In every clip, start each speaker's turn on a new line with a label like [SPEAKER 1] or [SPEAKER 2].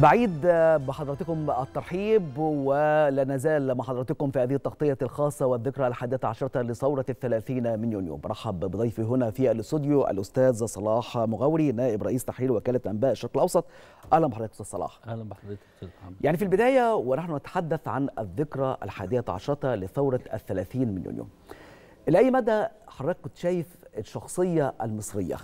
[SPEAKER 1] بعيد بحضراتكم الترحيب ولا نزال مع حضراتكم في هذه التغطية الخاصة والذكرى الحادية عشرة لثورة الثلاثين من يونيو برحب بضيفي هنا في الاستوديو الأستاذ صلاح مغاوري نائب رئيس تحرير وكالة أنباء الشرق الأوسط أهلا بحضرتك أستاذ صلاح
[SPEAKER 2] أهلا بحضرتك يعني
[SPEAKER 1] في البداية ونحن نتحدث عن الذكرى الحادية عشرة لثورة الثلاثين من يونيو إلى أي مدى حضرتك كنت شايف الشخصية المصرية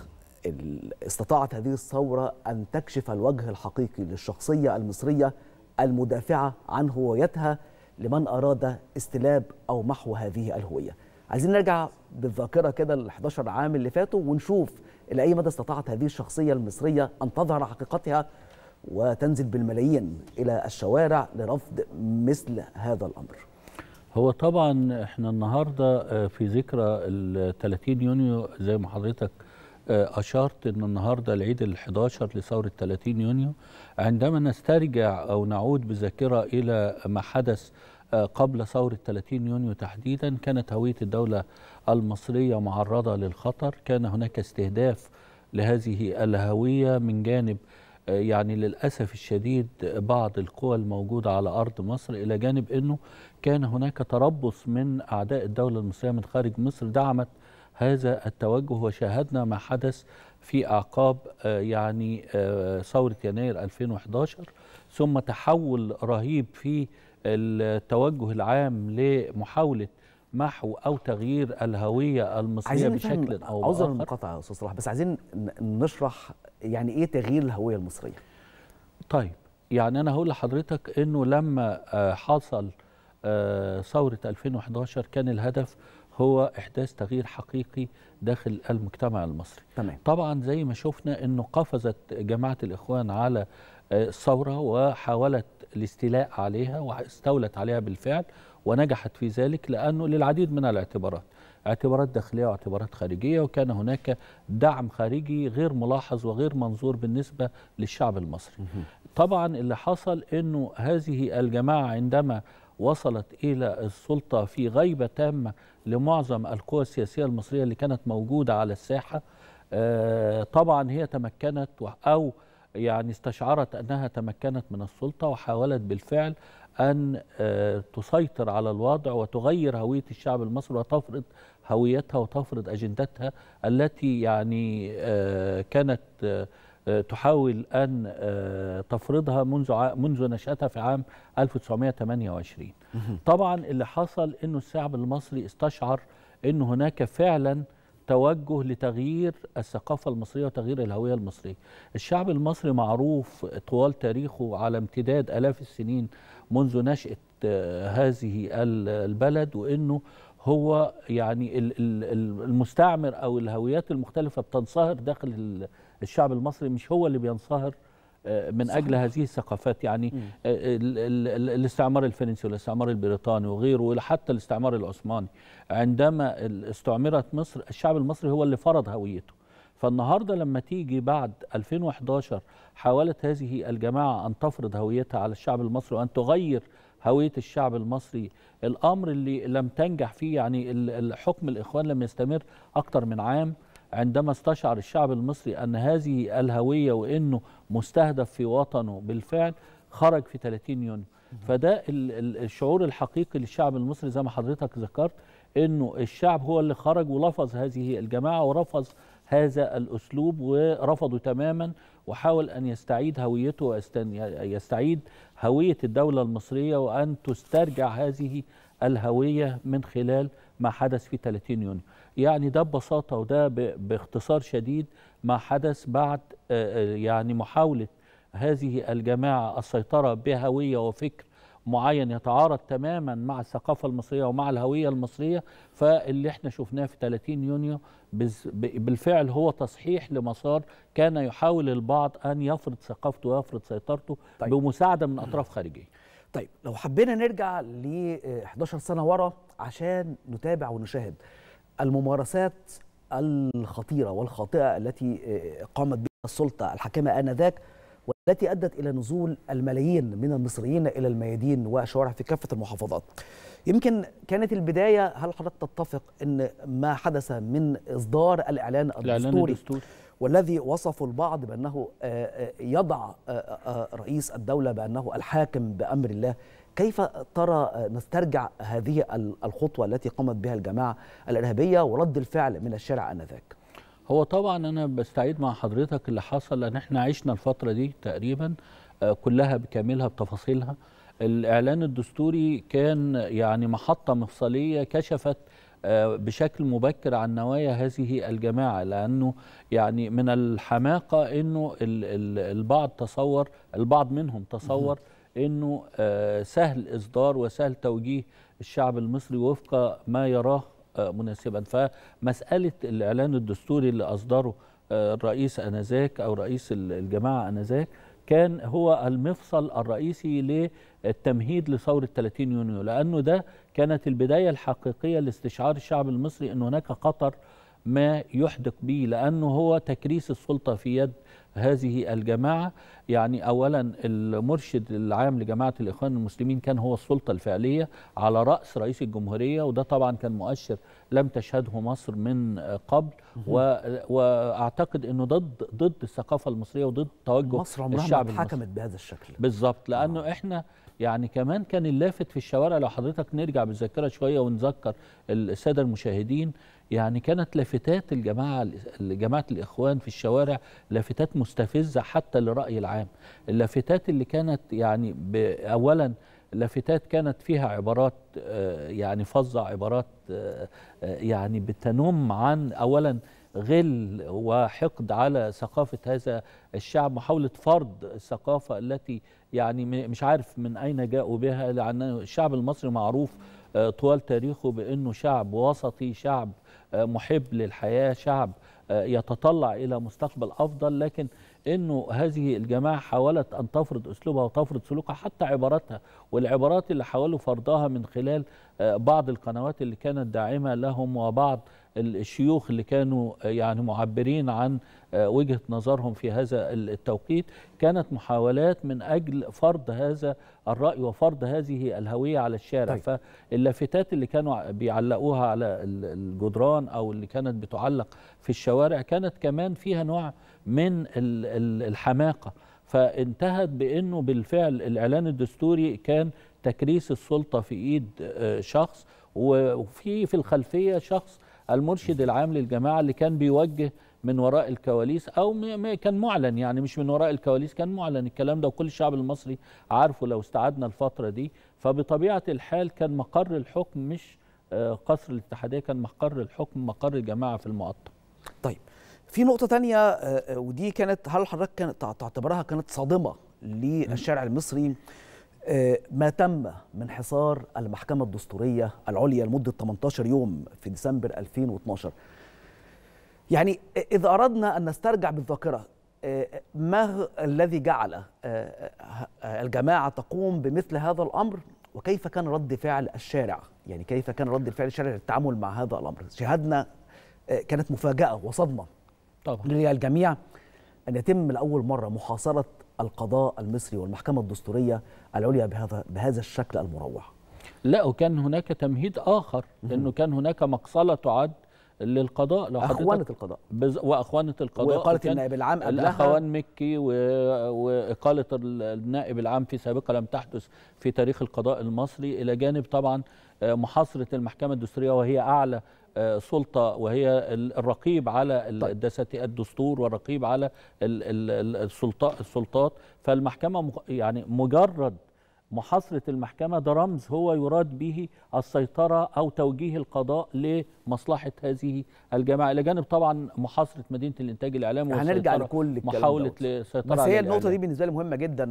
[SPEAKER 1] استطاعت هذه الثورة أن تكشف الوجه الحقيقي للشخصية المصرية المدافعة عن هويتها لمن أراد استلاب أو محو هذه الهوية عايزين نرجع بالذاكرة كده ال 11 عام اللي فاتوا ونشوف إلى أي مدى استطاعت هذه الشخصية المصرية أن تظهر حقيقتها وتنزل بالملايين إلى الشوارع لرفض مثل هذا الأمر
[SPEAKER 2] هو طبعا احنا النهارده آه، في ذكرى ال 30 يونيو زي ما حضرتك أشرت أن النهاردة العيد ال11 لثورة 30 يونيو عندما نسترجع أو نعود بذاكرة إلى ما حدث آه، قبل ثورة 30 يونيو تحديدا كانت هوية الدولة المصرية معرضة للخطر كان هناك استهداف لهذه الهوية من جانب آه، يعني للأسف الشديد بعض القوى الموجودة على أرض مصر إلى جانب أنه كان هناك تربص من أعداء الدولة المصرية من خارج مصر دعمت هذا التوجه وشاهدنا ما حدث في أعقاب آه، يعني آه، ثورة يناير 2011 ثم تحول رهيب في التوجه العام لمحاولة محو او تغيير الهويه المصريه بشكل او باخر عذرا المقاطعه
[SPEAKER 1] يا استاذ صلاح بس عايزين نشرح يعني ايه تغيير الهويه المصريه
[SPEAKER 2] طيب يعني انا هقول لحضرتك انه لما آه، حصل ثوره 2011 كان الهدف هو احداث تغيير حقيقي داخل المجتمع المصري تمام. طبعا زي ما شفنا انه قفزت جماعه الاخوان على الثوره آه، وحاولت الاستيلاء عليها واستولت عليها بالفعل ونجحت في ذلك لانه للعديد من الاعتبارات اعتبارات داخليه واعتبارات خارجيه وكان هناك دعم خارجي غير ملاحظ وغير منظور بالنسبه للشعب المصري طبعا اللي حصل انه هذه الجماعه عندما وصلت إلى السلطة في غيبة تامة لمعظم القوى السياسية المصرية اللي كانت موجودة على الساحة آه، طبعا هي تمكنت أو يعني استشعرت أنها تمكنت من السلطة وحاولت بالفعل أن آه، تسيطر على الوضع وتغير هوية الشعب المصري وتفرض هويتها وتفرض أجندتها التي يعني آه، كانت تحاول أن آه، تفرضها منذ منذ نشأتها في عام 1928 طبعا اللي حصل أنه الشعب المصري استشعر أن هناك فعلا توجه لتغيير الثقافة المصرية وتغيير الهوية المصرية الشعب المصري معروف طوال تاريخه على امتداد ألاف السنين منذ نشأة آه، هذه البلد وأنه هو يعني المستعمر او الهويات المختلفه بتنصهر داخل الشعب المصري مش هو اللي بينصهر آه، من اجل هذه الثقافات يعني آه، الاستعمار الفرنسي والاستعمار البريطاني وغيره وحتى الاستعمار العثماني عندما استعمرت مصر الشعب المصري هو اللي فرض هويته فالنهارده لما تيجي بعد 2011 حاولت هذه الجماعه ان تفرض هويتها على الشعب المصري وان تغير هويه الشعب المصري الامر اللي لم تنجح فيه يعني الحكم الاخوان لم يستمر اكتر من عام عندما استشعر الشعب المصري ان هذه الهويه وانه مستهدف في وطنه بالفعل خرج في 30 يونيو فده الشعور الحقيقي للشعب المصري زي ما حضرتك ذكرت انه الشعب هو اللي خرج ولفظ هذه الجماعه ورفض هذا الاسلوب ورفضوا تماما وحاول ان يستعيد هويته ويستعيد هويه الدوله المصريه وان تسترجع هذه الهويه من خلال ما حدث في 30 يونيو يعني ده ببساطه وده باختصار شديد ما حدث بعد يعني محاوله هذه الجماعه السيطره بهويه وفكر معين يتعارض تماما مع الثقافه المصريه ومع الهويه المصريه فاللي احنا شفناه في 30 يونيو بالفعل هو تصحيح لمسار كان يحاول البعض ان يفرض ثقافته ويفرض
[SPEAKER 1] سيطرته طيب. بمساعده من اطراف خارجيه. طيب لو حبينا نرجع ل 11 سنه ورا عشان نتابع ونشاهد الممارسات الخطيره والخاطئه التي آه، قامت بها السلطه الحاكمه انذاك والتي أدت إلى نزول الملايين من المصريين إلى الميادين والشوارع في كافة المحافظات يمكن كانت البداية هل حضرتك تتفق أن ما حدث من إصدار الإعلان الدستوري, الدستوري. والذي وصفه البعض بأنه آه، آه، يضع آه، رئيس الدولة بأنه الحاكم بأمر الله كيف ترى نسترجع هذه الخطوة التي قامت بها الجماعة الإرهابية ورد الفعل من الشارع آنذاك؟
[SPEAKER 2] هو طبعا انا بستعيد مع حضرتك اللي حصل لان احنا عشنا الفتره دي تقريبا آه، كلها بكاملها بتفاصيلها الاعلان الدستوري كان يعني محطه مفصليه كشفت آه، بشكل مبكر عن نوايا هذه الجماعة لأنه يعني من الحماقة أنه البعض تصور البعض منهم تصور أنه آه، سهل إصدار وسهل توجيه الشعب المصري وفق ما يراه آه، مناسبا فمسألة الإعلان الدستوري اللي أصدره آه، الرئيس أنذاك أو رئيس الجماعة أنذاك كان هو المفصل الرئيسي للتمهيد لثورة 30 يونيو لأنه ده كانت البداية الحقيقية لاستشعار الشعب المصري أن هناك خطر ما يحدق به لأنه هو تكريس السلطة في يد هذه الجماعة يعني أولا المرشد العام لجماعة الإخوان المسلمين كان هو السلطة الفعلية على رأس رئيس الجمهورية وده طبعا كان مؤشر لم تشهده مصر من قبل و... وأعتقد أنه ضد ضد الثقافة المصرية وضد توجه مصر الشعب المصري حكمت
[SPEAKER 1] بهذا الشكل
[SPEAKER 2] بالظبط لأنه آه. إحنا يعني كمان كان اللافت في الشوارع لو حضرتك نرجع بالذاكره شويه ونذكر الساده المشاهدين يعني كانت لافتات الجماعه جماعه الاخوان في الشوارع لافتات مستفزه حتى للراي العام اللافتات اللي كانت يعني اولا لافتات كانت فيها عبارات آه، يعني فظة عبارات آه، آه، يعني بتنم عن اولا غل وحقد على ثقافة هذا الشعب محاولة فرض الثقافة التي يعني مش عارف من أين جاءوا بها لأن الشعب المصري معروف آه، طوال تاريخه بأنه شعب وسطي شعب آه، محب للحياة شعب آه، يتطلع إلى مستقبل أفضل لكن انه هذه الجماعه حاولت ان تفرض اسلوبها وتفرض سلوكها حتى عباراتها والعبارات اللي حاولوا فرضها من خلال بعض القنوات اللي كانت داعمه لهم وبعض الشيوخ اللي كانوا آه، يعني معبرين عن آه، وجهة نظرهم في هذا التوقيت كانت محاولات من أجل فرض هذا الرأي وفرض هذه الهوية على الشارع طيب. فاللافتات اللي كانوا بيعلقوها على الجدران أو اللي كانت بتعلق في الشوارع كانت كمان فيها نوع من الحماقة فانتهت بأنه بالفعل الإعلان الدستوري كان تكريس السلطة في إيد آه، شخص وفي في الخلفية شخص المرشد العام للجماعه اللي كان بيوجه من وراء الكواليس او كان معلن يعني مش من وراء الكواليس كان معلن الكلام ده وكل الشعب المصري عارفه لو استعدنا الفتره دي فبطبيعه الحال كان مقر الحكم مش آه، قصر الاتحاديه كان مقر الحكم مقر الجماعه في المقطم. طيب
[SPEAKER 1] في نقطه تانية آه، آه، ودي كانت هل حضرتك كانت تعتبرها كانت صادمه للشارع المصري ما تم من حصار المحكمة الدستورية العليا لمدة 18 يوم في ديسمبر 2012 يعني إذا أردنا أن نسترجع بالذاكرة ما الذي جعل آه، آه، الجماعة تقوم بمثل هذا الأمر وكيف كان رد فعل الشارع يعني كيف كان رد فعل الشارع للتعامل مع هذا الأمر شهدنا آه، كانت مفاجأة وصدمة طبعا للجميع أن يتم لأول مرة محاصرة القضاء المصري والمحكمة الدستورية العليا بهذا بهذا الشكل المروع
[SPEAKER 2] لا وكان هناك تمهيد آخر لأنه كان هناك مقصلة تعد للقضاء لو أخوانة القضاء بز... وأخوانة القضاء وإقالة النائب العام قبلها الأخوان مكي و... وإقالة النائب العام في سابقة لم تحدث في تاريخ القضاء المصري إلى جانب طبعا آه، محاصرة المحكمة الدستورية وهي أعلى سلطه وهي الرقيب على طيب. الدستور والرقيب على السلطات فالمحكمه يعني مجرد محاصره المحكمه ده رمز هو يراد به السيطره او توجيه القضاء لمصلحه هذه الجماعه الى جانب طبعا محاصره مدينه الانتاج الاعلامي هنرجع لكل محاوله لسيطرة بس هي النقطه دي
[SPEAKER 1] بالنسبه لي مهمه جدا